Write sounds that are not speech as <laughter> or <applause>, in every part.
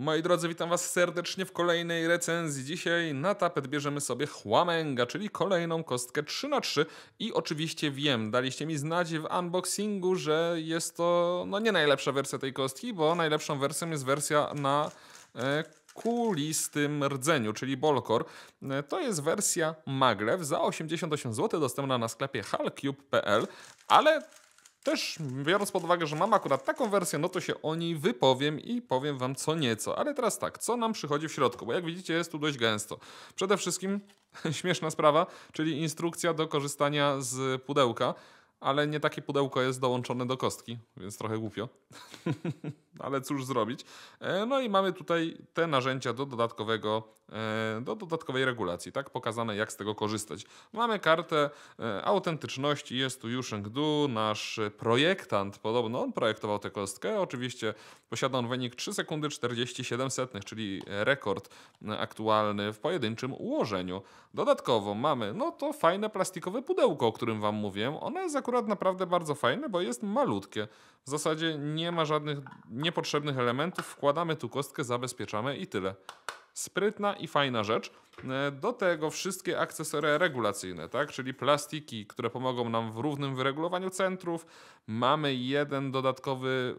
Moi drodzy, witam Was serdecznie w kolejnej recenzji. Dzisiaj na tapet bierzemy sobie chłamęga, czyli kolejną kostkę 3 na 3 I oczywiście wiem, daliście mi znać w unboxingu, że jest to no nie najlepsza wersja tej kostki, bo najlepszą wersją jest wersja na e, kulistym rdzeniu, czyli Bolkor. E, to jest wersja Maglev za 88 zł, dostępna na sklepie halcube.pl, ale też biorąc pod uwagę, że mam akurat taką wersję, no to się o niej wypowiem i powiem Wam co nieco. Ale teraz tak, co nam przychodzi w środku, bo jak widzicie jest tu dość gęsto. Przede wszystkim <laughs> śmieszna sprawa, czyli instrukcja do korzystania z pudełka ale nie takie pudełko jest dołączone do kostki, więc trochę głupio. <laughs> ale cóż zrobić. E, no i mamy tutaj te narzędzia do dodatkowego, e, do dodatkowej regulacji, tak? Pokazane jak z tego korzystać. Mamy kartę e, autentyczności, jest tu Yusheng Du, nasz projektant, podobno on projektował tę kostkę. Oczywiście posiada on wynik 3 sekundy 47 setnych, czyli rekord aktualny w pojedynczym ułożeniu. Dodatkowo mamy, no to fajne plastikowe pudełko, o którym Wam mówiłem. One zakładają akurat naprawdę bardzo fajne, bo jest malutkie. W zasadzie nie ma żadnych niepotrzebnych elementów. Wkładamy tu kostkę, zabezpieczamy i tyle. Sprytna i fajna rzecz. E, do tego wszystkie akcesoria regulacyjne, tak? czyli plastiki, które pomogą nam w równym wyregulowaniu centrów. Mamy jeden dodatkowy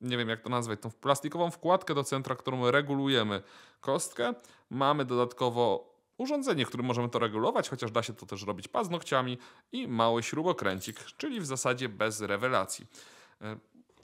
nie wiem jak to nazwać, tą plastikową wkładkę do centra, którą regulujemy kostkę. Mamy dodatkowo urządzenie, którym możemy to regulować, chociaż da się to też robić paznokciami i mały śrubokręcik, czyli w zasadzie bez rewelacji. E,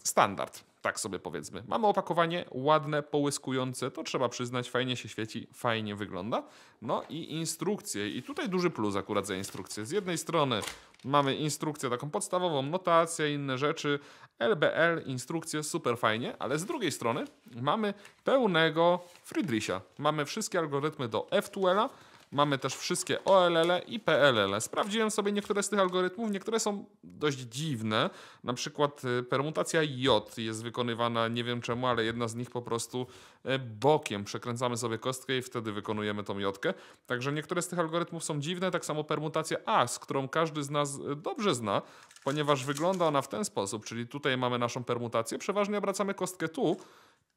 standard, tak sobie powiedzmy. Mamy opakowanie ładne, połyskujące, to trzeba przyznać, fajnie się świeci, fajnie wygląda. No i instrukcje, i tutaj duży plus akurat za instrukcje. Z jednej strony mamy instrukcję taką podstawową, notację, inne rzeczy, LBL, instrukcje, super fajnie, ale z drugiej strony mamy pełnego Friedricha. Mamy wszystkie algorytmy do F2L-a, Mamy też wszystkie OLL i PLL. Sprawdziłem sobie niektóre z tych algorytmów, niektóre są dość dziwne. Na przykład y, permutacja J jest wykonywana, nie wiem czemu, ale jedna z nich po prostu y, bokiem. Przekręcamy sobie kostkę i wtedy wykonujemy tą J. Także niektóre z tych algorytmów są dziwne, tak samo permutacja A, z którą każdy z nas y, dobrze zna, ponieważ wygląda ona w ten sposób, czyli tutaj mamy naszą permutację, przeważnie obracamy kostkę tu,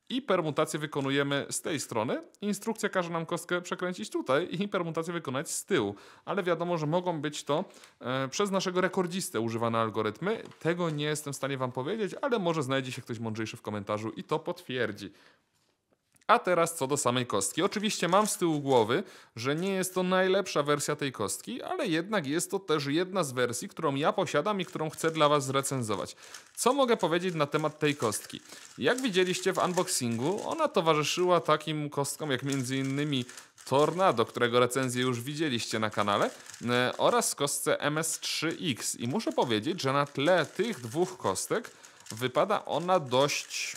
i permutację wykonujemy z tej strony. Instrukcja każe nam kostkę przekręcić tutaj i permutację wykonać z tyłu, ale wiadomo, że mogą być to e, przez naszego rekordzistę używane algorytmy. Tego nie jestem w stanie Wam powiedzieć, ale może znajdzie się ktoś mądrzejszy w komentarzu i to potwierdzi. A teraz co do samej kostki. Oczywiście mam z tyłu głowy, że nie jest to najlepsza wersja tej kostki, ale jednak jest to też jedna z wersji, którą ja posiadam i którą chcę dla Was zrecenzować. Co mogę powiedzieć na temat tej kostki? Jak widzieliście w unboxingu, ona towarzyszyła takim kostkom jak m.in. Tornado, którego recenzję już widzieliście na kanale, e, oraz kostce MS3X. I muszę powiedzieć, że na tle tych dwóch kostek wypada ona dość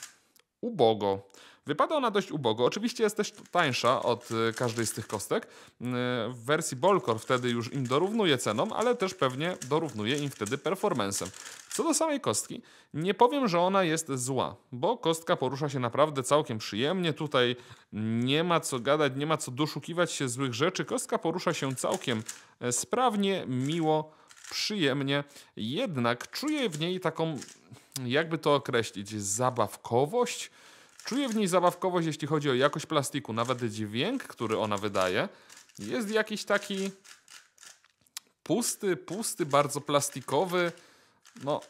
ubogo. Wypada ona dość ubogo. Oczywiście jest też tańsza od y, każdej z tych kostek. Y, w wersji Bolkor wtedy już im dorównuje ceną, ale też pewnie dorównuje im wtedy performancem. Co do samej kostki, nie powiem, że ona jest zła, bo kostka porusza się naprawdę całkiem przyjemnie. Tutaj nie ma co gadać, nie ma co doszukiwać się złych rzeczy. Kostka porusza się całkiem e, sprawnie, miło, przyjemnie. Jednak czuję w niej taką, jakby to określić, zabawkowość Czuję w niej zabawkowość, jeśli chodzi o jakość plastiku. Nawet dźwięk, który ona wydaje, jest jakiś taki pusty, pusty, bardzo plastikowy. No,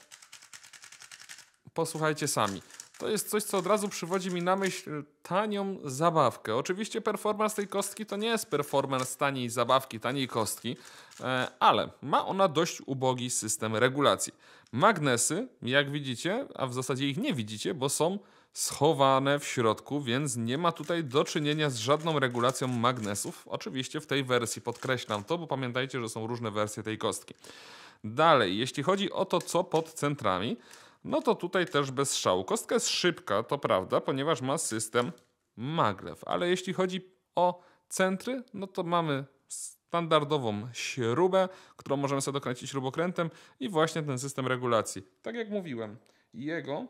posłuchajcie sami. To jest coś, co od razu przywodzi mi na myśl tanią zabawkę. Oczywiście performance tej kostki to nie jest performance taniej zabawki, taniej kostki, e, ale ma ona dość ubogi system regulacji. Magnesy, jak widzicie, a w zasadzie ich nie widzicie, bo są schowane w środku, więc nie ma tutaj do czynienia z żadną regulacją magnesów. Oczywiście w tej wersji podkreślam to, bo pamiętajcie, że są różne wersje tej kostki. Dalej, jeśli chodzi o to, co pod centrami, no to tutaj też bez szału. Kostka jest szybka, to prawda, ponieważ ma system maglew, ale jeśli chodzi o centry, no to mamy standardową śrubę, którą możemy sobie dokręcić śrubokrętem i właśnie ten system regulacji. Tak jak mówiłem, jego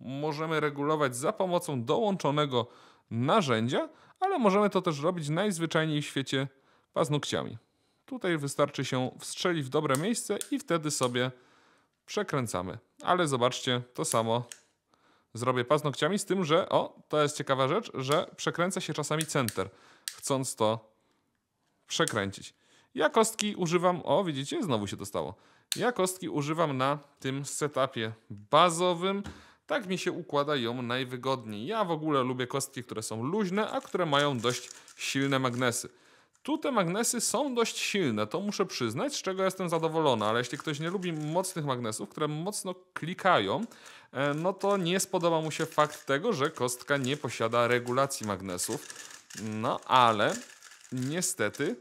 możemy regulować za pomocą dołączonego narzędzia, ale możemy to też robić najzwyczajniej w świecie paznokciami. Tutaj wystarczy się wstrzelić w dobre miejsce i wtedy sobie przekręcamy. Ale zobaczcie, to samo zrobię paznokciami, z tym, że o, to jest ciekawa rzecz, że przekręca się czasami center, chcąc to przekręcić. Ja kostki używam, o widzicie, znowu się dostało. Ja kostki używam na tym setupie bazowym, tak mi się układa ją najwygodniej. Ja w ogóle lubię kostki, które są luźne, a które mają dość silne magnesy. Tu te magnesy są dość silne, to muszę przyznać, z czego jestem zadowolony, ale jeśli ktoś nie lubi mocnych magnesów, które mocno klikają, e, no to nie spodoba mu się fakt tego, że kostka nie posiada regulacji magnesów. No ale niestety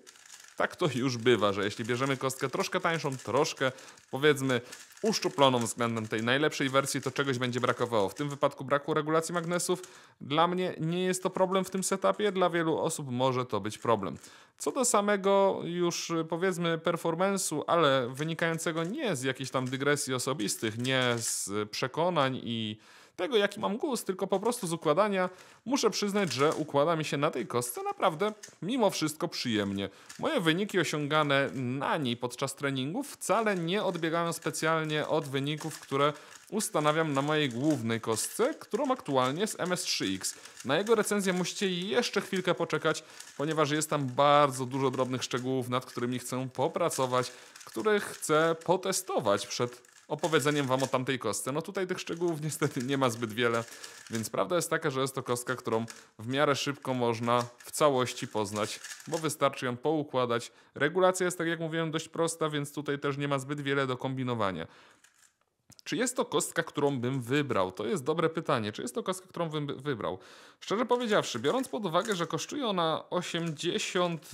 tak to już bywa, że jeśli bierzemy kostkę troszkę tańszą, troszkę powiedzmy uszczuploną względem tej najlepszej wersji, to czegoś będzie brakowało. W tym wypadku braku regulacji magnesów. Dla mnie nie jest to problem w tym setupie, dla wielu osób może to być problem. Co do samego już powiedzmy performance'u, ale wynikającego nie z jakichś tam dygresji osobistych, nie z przekonań i tego, jaki mam gust, tylko po prostu z układania muszę przyznać, że układa mi się na tej kostce naprawdę mimo wszystko przyjemnie. Moje wyniki osiągane na niej podczas treningów wcale nie odbiegają specjalnie od wyników, które ustanawiam na mojej głównej kostce, którą aktualnie jest MS3X. Na jego recenzję musicie jeszcze chwilkę poczekać, ponieważ jest tam bardzo dużo drobnych szczegółów, nad którymi chcę popracować, które chcę potestować przed opowiedzeniem wam o tamtej kostce. No tutaj tych szczegółów <laughs> niestety nie ma zbyt wiele, więc prawda jest taka, że jest to kostka, którą w miarę szybko można w całości poznać, bo wystarczy ją poukładać. Regulacja jest, tak jak mówiłem, dość prosta, więc tutaj też nie ma zbyt wiele do kombinowania. Czy jest to kostka, którą bym wybrał? To jest dobre pytanie. Czy jest to kostka, którą bym wybrał? Szczerze powiedziawszy, biorąc pod uwagę, że kosztuje ona 80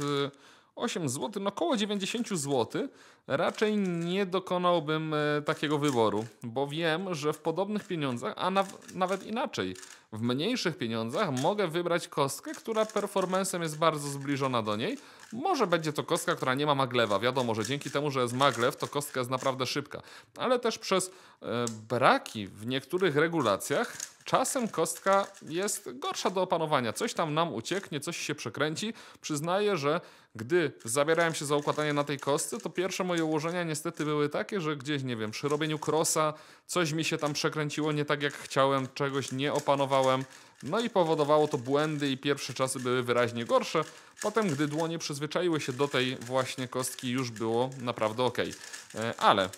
8 zł, no około 90 zł, raczej nie dokonałbym e, takiego wyboru, bo wiem, że w podobnych pieniądzach, a nawet inaczej, w mniejszych pieniądzach mogę wybrać kostkę, która performancem jest bardzo zbliżona do niej, może będzie to kostka, która nie ma maglewa. Wiadomo, że dzięki temu, że jest maglew, to kostka jest naprawdę szybka. Ale też przez e, braki w niektórych regulacjach czasem kostka jest gorsza do opanowania. Coś tam nam ucieknie, coś się przekręci. Przyznaję, że gdy zabierałem się za układanie na tej kostce, to pierwsze moje ułożenia niestety były takie, że gdzieś, nie wiem, przy robieniu krosa coś mi się tam przekręciło nie tak jak chciałem, czegoś nie opanowałem. No i powodowało to błędy i pierwsze czasy były wyraźnie gorsze. Potem, gdy dłonie przyzwyczaiły się do tej właśnie kostki, już było naprawdę ok. E, ale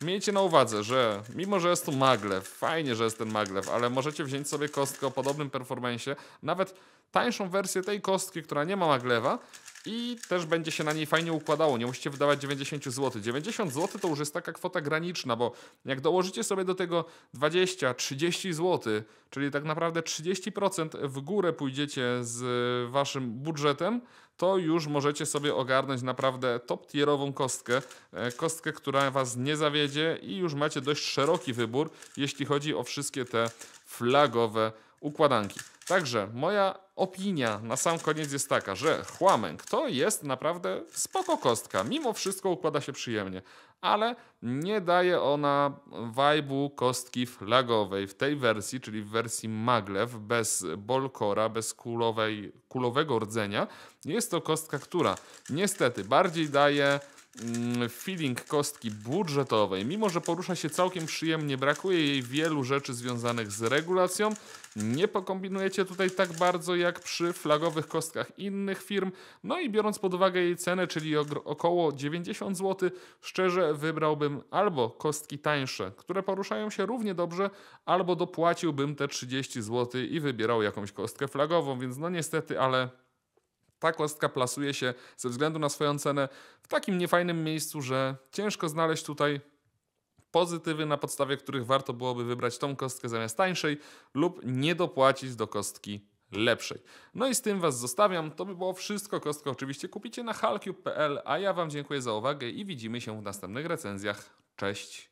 miejcie na uwadze, że mimo, że jest tu maglew, fajnie, że jest ten maglew, ale możecie wziąć sobie kostkę o podobnym performensie, nawet tańszą wersję tej kostki, która nie ma maglewa i też będzie się na niej fajnie układało. Nie musicie wydawać 90 zł. 90 zł to już jest taka kwota graniczna, bo jak dołożycie sobie do tego 20-30 zł, czyli tak naprawdę 30% w górę pójdziecie z waszym budżetem, to już możecie sobie ogarnąć naprawdę top tierową kostkę. E, kostkę, która was nie zawiedzie i już macie dość szeroki wybór, jeśli chodzi o wszystkie te flagowe układanki. Także moja opinia na sam koniec jest taka, że Chłamęk to jest naprawdę spoko kostka. Mimo wszystko układa się przyjemnie, ale nie daje ona wajbu kostki flagowej w tej wersji, czyli w wersji maglew, bez bolkora, bez kulowej, kulowego rdzenia. Jest to kostka, która niestety bardziej daje Mm, feeling kostki budżetowej. Mimo, że porusza się całkiem przyjemnie, brakuje jej wielu rzeczy związanych z regulacją. Nie pokombinujecie tutaj tak bardzo jak przy flagowych kostkach innych firm. No i biorąc pod uwagę jej cenę, czyli około 90 zł, szczerze wybrałbym albo kostki tańsze, które poruszają się równie dobrze, albo dopłaciłbym te 30 zł i wybierał jakąś kostkę flagową, więc no niestety, ale ta kostka plasuje się ze względu na swoją cenę w takim niefajnym miejscu, że ciężko znaleźć tutaj pozytywy, na podstawie których warto byłoby wybrać tą kostkę zamiast tańszej lub nie dopłacić do kostki lepszej. No i z tym Was zostawiam. To by było wszystko. Kostkę oczywiście kupicie na halcube.pl, a ja Wam dziękuję za uwagę i widzimy się w następnych recenzjach. Cześć!